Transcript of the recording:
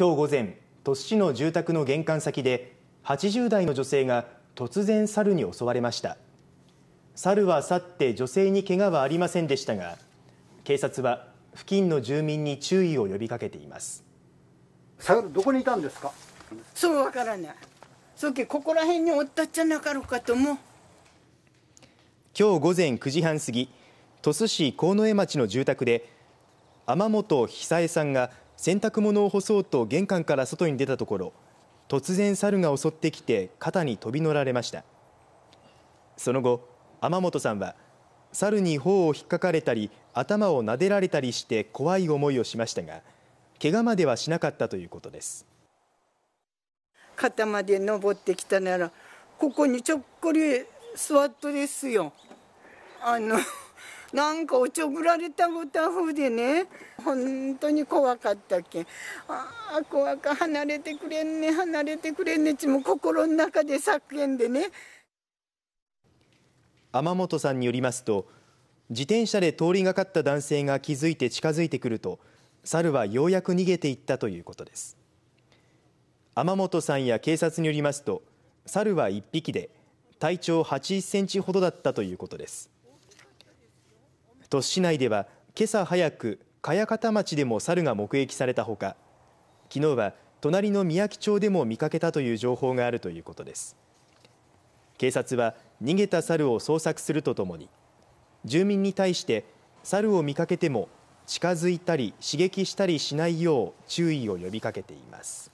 今日午前、鳥栖市の住宅の玄関先で、80代の女性が突然猿に襲われました。猿は去って女性に怪我はありませんでしたが、警察は付近の住民に注意を呼びかけています。猿どこにいたんですか。そうわからない。そけここら辺におったっちゃなかろうかと思う。今日午前9時半過ぎ、鳥栖市河江町の住宅で天本久江さんが洗濯物を干そうと玄関から外に出たところ突然、猿が襲ってきて肩に飛び乗られました。その後、天本さんは猿に頬を引っかかれたり頭を撫でられたりして怖い思いをしましたが怪我まではしなかったということです肩まで登ってきたならここにちょっこり座っとですよあのなんかおちょぶられたごたふでね本当に怖かったっけああ怖か離れてくれんね離れてくれんねちも心の中で叫んでね天本さんによりますと自転車で通りがかった男性が気づいて近づいてくると猿はようやく逃げていったということです天本さんや警察によりますと猿は1匹で体長80センチほどだったということです鳥栖市内では、けさ早く茅方町でも猿が目撃されたほかきのうは隣の宮城町でも見かけたという情報があるということです。警察は逃げた猿を捜索するとともに住民に対して猿を見かけても近づいたり刺激したりしないよう注意を呼びかけています。